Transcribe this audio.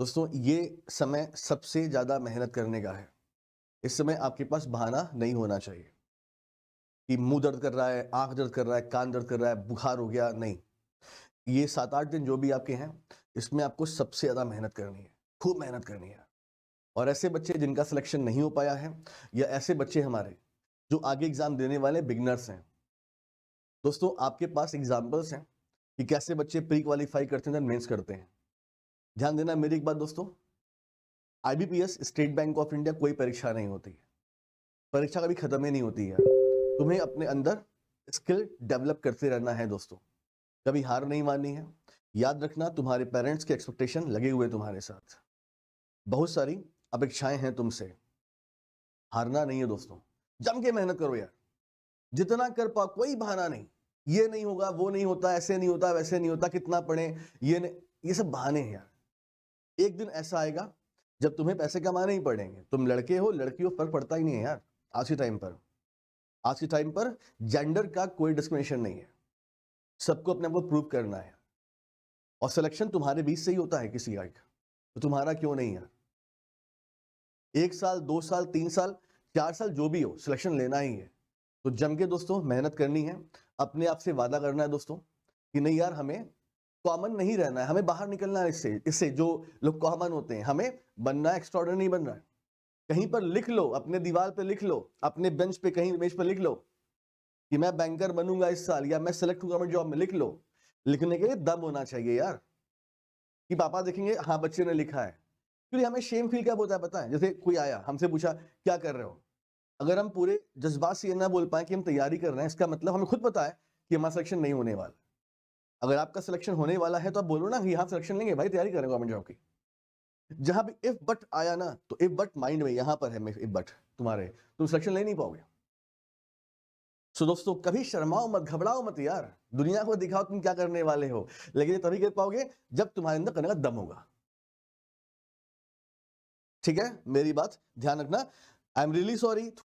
दोस्तों ये समय सबसे ज़्यादा मेहनत करने का है इस समय आपके पास बहाना नहीं होना चाहिए कि मुंह दर्द कर रहा है आंख दर्द कर रहा है कान दर्द कर रहा है बुखार हो गया नहीं ये सात आठ दिन जो भी आपके हैं इसमें आपको सबसे ज़्यादा मेहनत करनी है खूब मेहनत करनी है और ऐसे बच्चे जिनका सिलेक्शन नहीं हो पाया है या ऐसे बच्चे हमारे जो आगे एग्ज़ाम देने वाले बिगनर्स हैं दोस्तों आपके पास एग्जाम्पल्स हैं कि कैसे बच्चे प्री क्वालिफाई करते हैं मेन्स करते हैं ध्यान देना मेरी एक बात दोस्तों IBPS State Bank of India कोई परीक्षा नहीं होती है परीक्षा कभी ख़त्म ही नहीं होती है तुम्हें अपने अंदर स्किल डेवलप करते रहना है दोस्तों कभी हार नहीं माननी है याद रखना तुम्हारे पेरेंट्स के एक्सपेक्टेशन लगे हुए तुम्हारे साथ बहुत सारी अपेक्षाएं हैं तुमसे हारना नहीं है दोस्तों जम के मेहनत करो यार जितना कर पाओ कोई बहाना नहीं ये नहीं होगा वो नहीं होता ऐसे नहीं होता वैसे नहीं होता कितना पढ़े ये ये सब बहाने हैं यार एक दिन ऐसा आएगा जब तुम्हें पैसे कमाने ही पड़ेंगे तुम लड़के हो लड़की हो फर्क पड़ता ही नहीं है यार आज के टाइम पर आज के टाइम पर जेंडर का कोई डिस्क्रिमिनेशन नहीं है सबको अपने आप को प्रूव करना है और सिलेक्शन तुम्हारे बीच से ही होता है किसी गाइड का तो तुम्हारा क्यों नहीं है एक साल दो साल तीन साल चार साल जो भी हो सिलेक्शन लेना ही है तो जम के दोस्तों मेहनत करनी है अपने आप से वादा करना है दोस्तों कि नहीं यार हमें कॉमन नहीं रहना है हमें बाहर निकलना है इससे इससे जो लोग कॉमन होते हैं हमें बनना एक्स्ट्रॉर्डर नहीं बनना है कहीं पर लिख लो अपने दीवार पे लिख लो अपने बेंच पे कहीं बेंच पे लिख लो कि मैं बैंकर बनूंगा इस साल या मैं सेलेक्ट हूँ गवर्नमेंट जॉब में लिख लो लिखने के लिए दम होना चाहिए यार कि पापा देखेंगे हाँ बच्चे ने लिखा है क्योंकि हमें शेम फील क्या होता है पता है जैसे कोई आया हमसे पूछा क्या कर रहे हो अगर हम पूरे जज्बात से ना बोल पाए कि हम तैयारी कर रहे हैं इसका मतलब हमें खुद पता है कि हमारा सिलेक्शन नहीं होने वाला अगर आपका सिलेक्शन होने वाला है तो आप बोलो ना कि यहाँ सिलेक्शन लेंगे भाई तैयारी करें गवर्नमेंट जॉब की जहां भी इफ बट आया ना तो इफ बट माइंड में यहां पर है इफ बट तुम्हारे तुम सिलेक्शन ले नहीं पाओगे सो so, दोस्तों कभी शर्माओ मत घबराओ मत यार दुनिया को दिखाओ तुम क्या करने वाले हो लेकिन ये तभी कर पाओगे जब तुम्हारे अंदर करने का दम होगा ठीक है मेरी बात ध्यान रखना आई एम रियली सॉरी